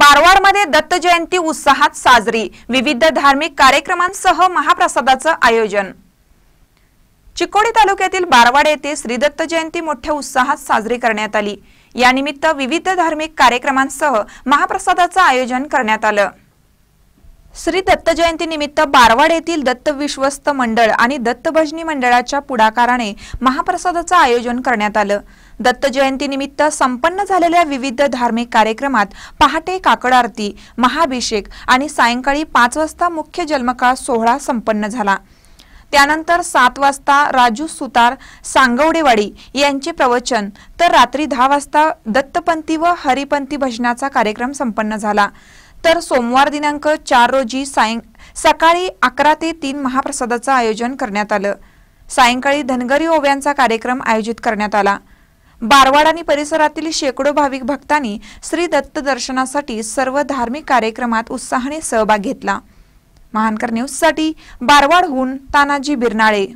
बारवाडमध्ये दत्त जयंती उत्साहात साजरी विविध धार्मिक कार्यक्रमांसह महाप्रसादाचं आयोजन चिकोडी तालुक्यातील बारवाड येथे श्री दत्त जयंती मोठ्या उत्साहात साजरी करण्यात आली यानिमित्त विविध धार्मिक कार्यक्रमांसह महाप्रसादाचं आयोजन करण्यात आलं श्री दत्त जयंतीनिमित्त बारवाड येथील दत्त विश्वस्त मंडळ आणि दत्तभजनी मंडळाच्या पुढाकाराने महाप्रसादाचं आयोजन करण्यात आलं दत्त जयंतीनिमित्त संपन्न झालेल्या विविध धार्मिक कार्यक्रमात पहाटे काकड आरती महाभिषेक आणि सायंकाळी पाच वाजता मुख्य जन्मकाळ सोहळा संपन्न झाला त्यानंतर सात वाजता राजू सुतार सांगवडेवाडी यांचे प्रवचन तर रात्री दहा वाजता दत्तपंथी व हरिपंथी भजनाचा कार्यक्रम संपन्न झाला तर सोमवार दिनांक चार रोजी सायं सकाळी अकरा ते तीन महाप्रसादाचं आयोजन करण्यात आलं सायंकाळी धनगरी ओव्यांचा कार्यक्रम आयोजित करण्यात आला बारवाड आणि परिसरातील शेकडो भाविक भक्तांनी श्री दत्त दर्शनासाठी सर्व धार्मिक कार्यक्रमात उत्साहाने सहभाग घेतला महानकर न्यूजसाठी बारवाडहून तानाजी बिरनाळे